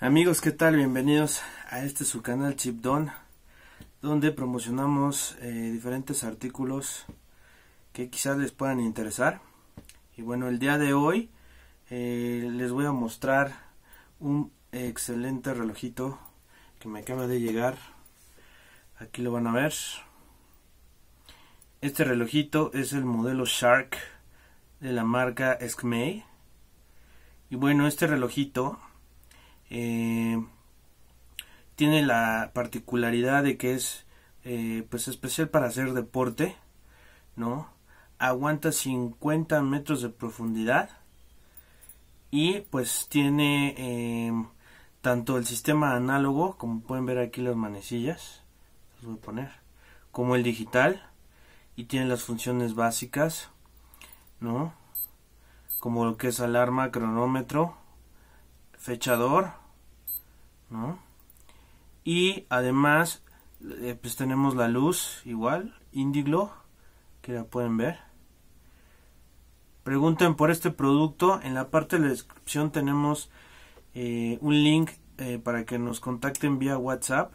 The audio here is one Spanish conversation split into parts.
Amigos, ¿qué tal? Bienvenidos a este su canal Chip Don, donde promocionamos eh, diferentes artículos que quizás les puedan interesar. Y bueno, el día de hoy eh, les voy a mostrar un excelente relojito que me acaba de llegar. Aquí lo van a ver. Este relojito es el modelo Shark de la marca Skmei Y bueno, este relojito eh, tiene la particularidad de que es eh, pues especial para hacer deporte, ¿no? Aguanta 50 metros de profundidad y pues tiene eh, tanto el sistema análogo, como pueden ver aquí las manecillas, voy poner, como el digital y tiene las funciones básicas, ¿no? Como lo que es alarma, cronómetro, fechador, Y además, eh, pues tenemos la luz igual, Indiglo, que la pueden ver. Pregunten por este producto, en la parte de la descripción tenemos eh, un link eh, para que nos contacten vía WhatsApp.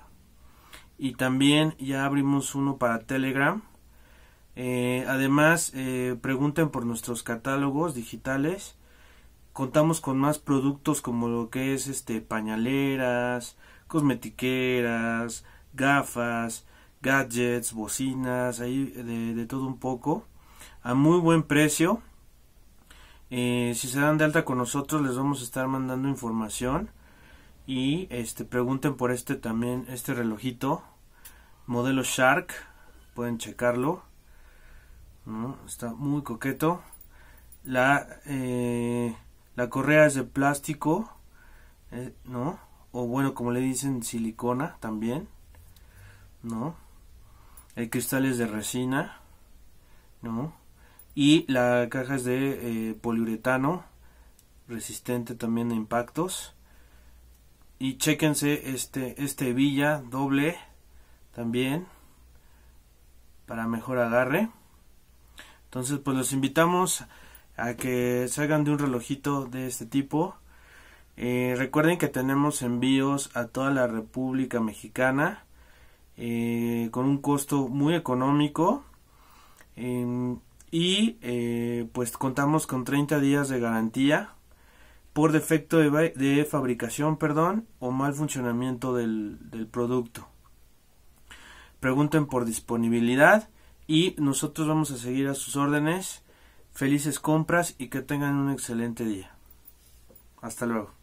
Y también ya abrimos uno para Telegram. además, pregunten por nuestros catálogos digitales contamos con más productos como lo que es este pañaleras, cosmetiqueras, gafas, gadgets, bocinas, ahí de, todo un poco, a muy buen precio. Eh, si se dan de alta con nosotros les vamos a estar mandando información y este pregunten por este también este relojito modelo Shark pueden checarlo está muy coqueto la eh, la correa es de plástico, eh, ¿no? O bueno, como le dicen, silicona también, ¿no? El cristal es de resina, ¿no? Y la caja es de eh, poliuretano, resistente también a impactos. Y chequense este, este villa doble también para mejor agarre. Entonces, pues los invitamos a que salgan de un relojito de este tipo. Eh, recuerden que tenemos envíos a toda la República Mexicana eh, con un costo muy económico em, y eh, pues contamos con 30 días de garantía por defecto de, fabricación perdón, o mal funcionamiento del, del producto. Pregunten por disponibilidad y nosotros vamos a seguir a sus órdenes Felices compras y que tengan un excelente día. Hasta luego.